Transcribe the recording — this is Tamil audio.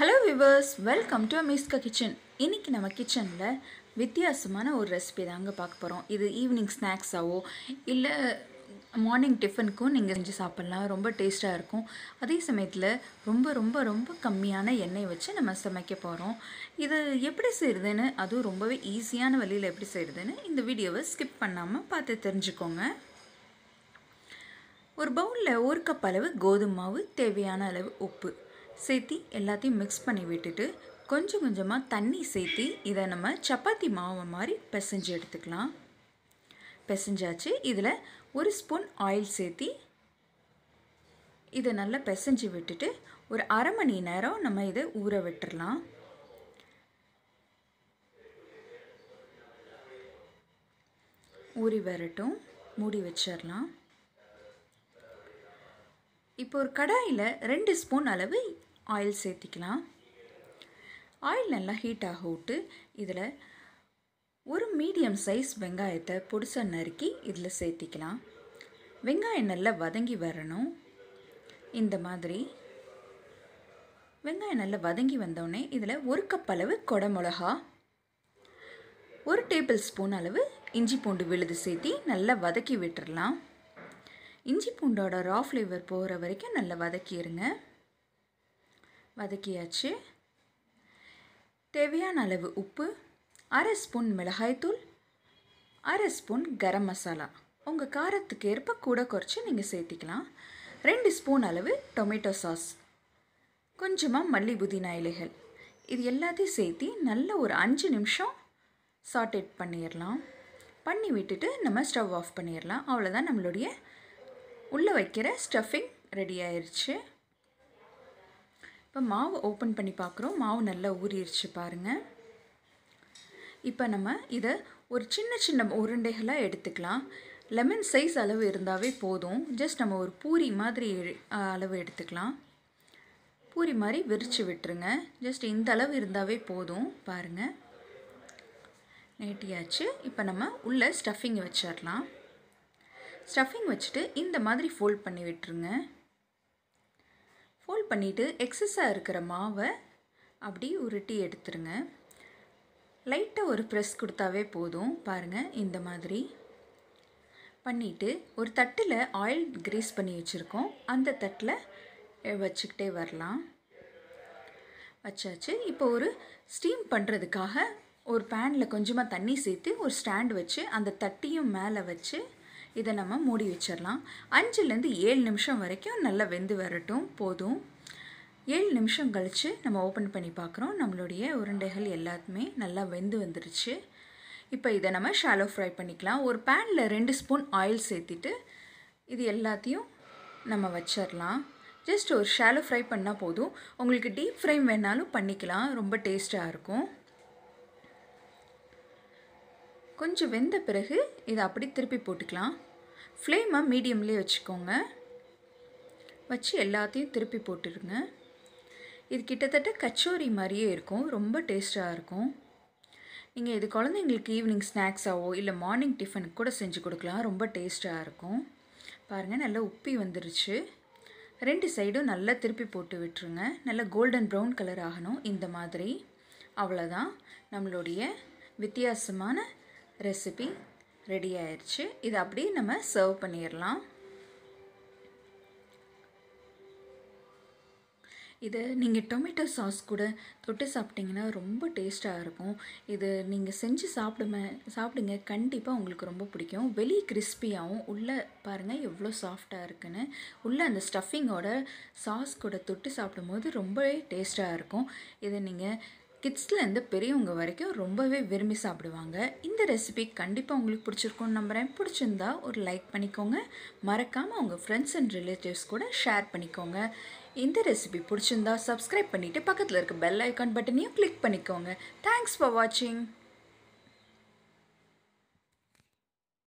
ஹலோ விவர்ஸ் வெல்கம் டு அமீஸ்கா கிச்சன் இன்றைக்கி நம்ம கிச்சனில் வித்தியாசமான ஒரு ரெசிபி தாங்க பார்க்க போகிறோம் இது ஈவினிங் ஸ்நாக்ஸாவோ இல்லை மார்னிங் டிஃபனுக்கும் நீங்கள் செஞ்சு சாப்பிட்லாம் ரொம்ப டேஸ்ட்டாக இருக்கும் அதே சமயத்தில் ரொம்ப ரொம்ப ரொம்ப கம்மியான எண்ணெய் வச்சு நம்ம சமைக்க போகிறோம் இது எப்படி செய்கிறதுன்னு அதுவும் ரொம்பவே ஈஸியான வழியில் எப்படி செய்கிறதுன்னு இந்த வீடியோவை ஸ்கிப் பண்ணாமல் பார்த்து தெரிஞ்சுக்கோங்க ஒரு பவுலில் ஒரு கப் அளவு கோதுமை மாவு தேவையான அளவு உப்பு சேர்த்து எல்லாத்தையும் மிக்ஸ் பண்ணி விட்டுட்டு கொஞ்சம் கொஞ்சமாக தண்ணி சேர்த்து இதை நம்ம சப்பாத்தி மாவு மாதிரி பிசைஞ்சு எடுத்துக்கலாம் பிசைஞ்சாச்சு இதில் ஒரு ஸ்பூன் ஆயில் சேர்த்து இதை நல்லா பிசைஞ்சு விட்டுட்டு ஒரு அரை மணி நேரம் நம்ம இதை ஊற விட்டுடலாம் ஊறி வரட்டும் மூடி வச்சிடலாம் இப்போ ஒரு கடாயில் ரெண்டு ஸ்பூன் அளவு ஆயில் சேர்த்திக்கலாம் ஆயில் நல்லா ஹீட் ஆக விட்டு இதில் ஒரு மீடியம் சைஸ் வெங்காயத்தை பொடிசாக நறுக்கி இதில் சேர்த்திக்கலாம் வெங்காயம் நல்லா வதங்கி வரணும் இந்த மாதிரி வெங்காயம் நல்லா வதங்கி வந்தோடனே இதில் ஒரு கப் அளவு கொடமிளகா ஒரு டேபிள் ஸ்பூன் அளவு இஞ்சி பூண்டு விழுது சேர்த்தி நல்லா வதக்கி விட்டுடலாம் இஞ்சி பூண்டோட ரா ஃப்ளேவர் போகிற வரைக்கும் நல்லா வதக்கிடுங்க வதக்கியாச்சு தேவையான அளவு உப்பு அரை ஸ்பூன் மிளகாய்த்தூள் அரை ஸ்பூன் கரம் மசாலா உங்கள் காரத்துக்கு ஏற்ப கூட குறைச்சி நீங்கள் சேர்த்திக்கலாம் ரெண்டு ஸ்பூன் அளவு டொமேட்டோ சாஸ் கொஞ்சமாக மல்லி புதினா இலைகள் இது எல்லாத்தையும் சேர்த்து நல்ல ஒரு அஞ்சு நிமிஷம் சாட்டேட் பண்ணிடலாம் பண்ணி விட்டுட்டு நம்ம ஸ்டவ் ஆஃப் பண்ணிடலாம் அவ்வளோதான் நம்மளுடைய உள்ளே வைக்கிற ஸ்டஃபிங் ரெடி ஆயிடுச்சு இப்போ மாவு ஓப்பன் பண்ணி பார்க்குறோம் மாவு நல்லா ஊறிடுச்சு பாருங்கள் இப்போ நம்ம இதை ஒரு சின்ன சின்ன உருண்டைகளாக எடுத்துக்கலாம் லெமன் சைஸ் அளவு இருந்தாவே போதும் ஜஸ்ட் நம்ம ஒரு பூரி மாதிரி அளவு எடுத்துக்கலாம் பூரி மாதிரி விரித்து விட்டுருங்க ஜஸ்ட் இந்த அளவு இருந்தாவே போதும் பாருங்கள் நேட்டியாச்சு இப்போ நம்ம உள்ளே ஸ்டஃபிங் வச்சிடலாம் ஸ்டஃபிங் வச்சுட்டு இந்த மாதிரி ஃபோல்ட் பண்ணி விட்டுருங்க ஃபோல்ட் பண்ணிவிட்டு எக்ஸஸாக இருக்கிற மாவை அப்படி உருட்டி எடுத்துருங்க லைட்டாக ஒரு ப்ரெஸ் கொடுத்தாவே போதும் பாருங்கள் இந்த மாதிரி பண்ணிவிட்டு ஒரு தட்டில் ஆயில் கிரீஸ் பண்ணி வச்சுருக்கோம் அந்த தட்டில் வச்சுக்கிட்டே வரலாம் வச்சாச்சு இப்போ ஒரு ஸ்டீம் பண்ணுறதுக்காக ஒரு பேனில் கொஞ்சமாக தண்ணி சேர்த்து ஒரு ஸ்டாண்ட் வச்சு அந்த தட்டியும் மேலே வச்சு இதை நம்ம மூடி வச்சிடலாம் அஞ்சுலேருந்து ஏழு நிமிஷம் வரைக்கும் நல்லா வெந்து வரட்டும் போதும் ஏழு நிமிஷம் கழித்து நம்ம ஓப்பன் பண்ணி பார்க்குறோம் நம்மளுடைய உருண்டைகள் எல்லாத்துமே நல்லா வெந்து வந்துருச்சு இப்போ இதை நம்ம ஷாலோ ஃப்ரை பண்ணிக்கலாம் ஒரு பேனில் ரெண்டு ஸ்பூன் ஆயில் சேர்த்துட்டு இது எல்லாத்தையும் நம்ம வச்சிடலாம் ஜஸ்ட் ஒரு ஷாலோ ஃப்ரை பண்ணால் போதும் உங்களுக்கு டீப் ஃப்ரை வேணாலும் பண்ணிக்கலாம் ரொம்ப டேஸ்ட்டாக இருக்கும் கொஞ்சம் வெந்த பிறகு இதை அப்படி திருப்பி போட்டுக்கலாம் ஃப்ளேமை மீடியம்லேயே வச்சுக்கோங்க வச்சு எல்லாத்தையும் திருப்பி போட்டுருங்க இது கிட்டத்தட்ட கச்சோரி மாதிரியே இருக்கும் ரொம்ப டேஸ்ட்டாக இருக்கும் நீங்கள் இது குழந்தைங்களுக்கு ஈவினிங் ஸ்நாக்ஸாவோ இல்லை மார்னிங் டிஃபனுக்கு கூட செஞ்சு கொடுக்கலாம் ரொம்ப டேஸ்ட்டாக இருக்கும் பாருங்கள் நல்லா உப்பி வந்துருச்சு ரெண்டு சைடும் நல்லா திருப்பி போட்டு விட்டுருங்க நல்லா கோல்டன் ப்ரௌன் கலர் ஆகணும் இந்த மாதிரி அவ்வளோதான் நம்மளுடைய வித்தியாசமான ரெசிபி ரெடி ஆயிடுச்சு இது அப்படியே நம்ம சர்வ் பண்ணிடலாம் இது நீங்கள் டொமேட்டோ சாஸ் கூட தொட்டு சாப்பிட்டிங்கன்னா ரொம்ப டேஸ்ட்டாக இருக்கும் இது நீங்கள் செஞ்சு சாப்பிடுமே சாப்பிடுங்க கண்டிப்பாக உங்களுக்கு ரொம்ப பிடிக்கும் வெளியே கிறிஸ்பியாகவும் உள்ளே பாருங்கள் எவ்வளோ சாஃப்டாக இருக்குன்னு உள்ளே அந்த ஸ்டஃபிங்கோட சாஸ் கூட தொட்டு சாப்பிடும்போது ரொம்பவே டேஸ்ட்டாக இருக்கும் இதை நீங்கள் கிட்ஸ்லேருந்து பெரியவங்க வரைக்கும் ரொம்பவே விரும்பி சாப்பிடுவாங்க இந்த ரெசிபி கண்டிப்பாக உங்களுக்கு பிடிச்சிருக்கோன்னு நம்புகிறேன் பிடிச்சிருந்தா ஒரு லைக் பண்ணிக்கோங்க மறக்காமல் உங்கள் ஃப்ரெண்ட்ஸ் அண்ட் ரிலேட்டிவ்ஸ் கூட ஷேர் பண்ணிக்கோங்க இந்த ரெசிபி பிடிச்சிருந்தா சப்ஸ்கிரைப் பண்ணிவிட்டு பக்கத்தில் இருக்க பெல் ஐக்கான் பட்டனையும் கிளிக் பண்ணிக்கோங்க தேங்க்ஸ் ஃபார் வாட்சிங்